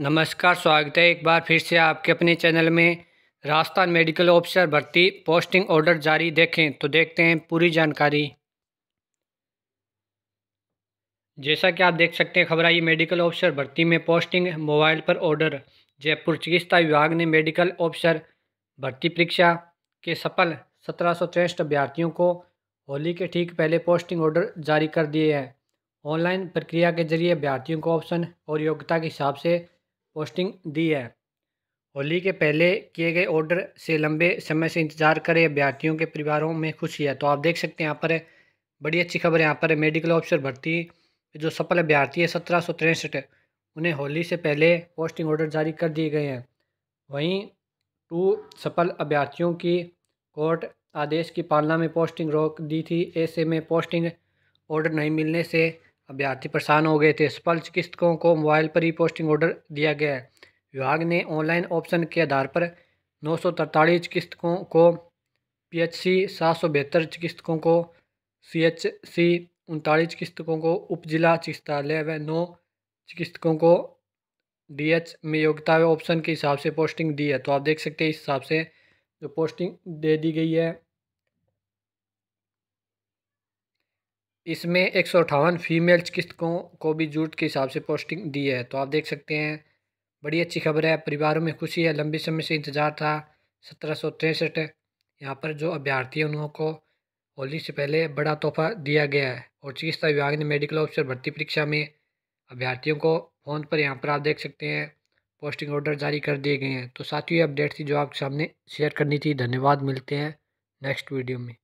नमस्कार स्वागत है एक बार फिर से आपके अपने चैनल में राजस्थान मेडिकल ऑफिसर भर्ती पोस्टिंग ऑर्डर जारी देखें तो देखते हैं पूरी जानकारी जैसा कि आप देख सकते हैं खबर आई मेडिकल ऑफिसर भर्ती में पोस्टिंग मोबाइल पर ऑर्डर जयपुर चिकित्सा विभाग ने मेडिकल ऑफिसर भर्ती परीक्षा के सफल सत्रह अभ्यर्थियों को होली के ठीक पहले पोस्टिंग ऑर्डर जारी कर दिए हैं ऑनलाइन प्रक्रिया के जरिए अभ्यर्थियों को ऑप्शन और योग्यता के हिसाब से पोस्टिंग दी है होली के पहले किए गए ऑर्डर से लंबे समय से इंतजार करे अभ्यर्थियों के परिवारों में खुशी है तो आप देख सकते हैं यहाँ पर बड़ी अच्छी खबर है यहाँ पर मेडिकल ऑफिसर भर्ती जो सफल अभ्यर्थी है सत्रह सौ तिरसठ उन्हें होली से पहले पोस्टिंग ऑर्डर जारी कर दिए गए हैं वहीं टू सफल अभ्यर्थियों की कोर्ट आदेश की पालना में पोस्टिंग रोक दी थी ऐसे में पोस्टिंग ऑर्डर नहीं मिलने से अभ्यर्थी परेशान हो गए थे सफल चिकित्सकों को मोबाइल पर ही पोस्टिंग ऑर्डर दिया गया है विभाग ने ऑनलाइन ऑप्शन के आधार पर नौ सौ तरतालीस चिकित्सकों को पी एच सी सात सौ बेहत्तर चिकित्सकों को सी एच सी उनतालीस चिकित्सकों को उप जिला चिकित्सालय व नौ चिकित्सकों को डी एच में योग्यता व ऑप्शन के हिसाब से पोस्टिंग दी है तो आप देख सकते हैं इस हिसाब से जो पोस्टिंग दे दी गई है इसमें एक सौ अठावन फीमेल चिकित्सकों को भी जूट के हिसाब से पोस्टिंग दी है तो आप देख सकते हैं बड़ी अच्छी खबर है परिवारों में खुशी है लंबे समय से इंतज़ार था सत्रह सौ तिरसठ यहाँ पर जो अभ्यर्थी हैं उनको होली से पहले बड़ा तोहफा दिया गया है और चिकित्सा विभाग ने मेडिकल ऑफिसर भर्ती परीक्षा में अभ्यर्थियों को फ़ोन पर यहाँ पर आप देख सकते हैं पोस्टिंग ऑर्डर जारी कर दिए गए हैं तो साथ ही अपडेट थी जो आपके सामने शेयर करनी थी धन्यवाद मिलते हैं नेक्स्ट वीडियो में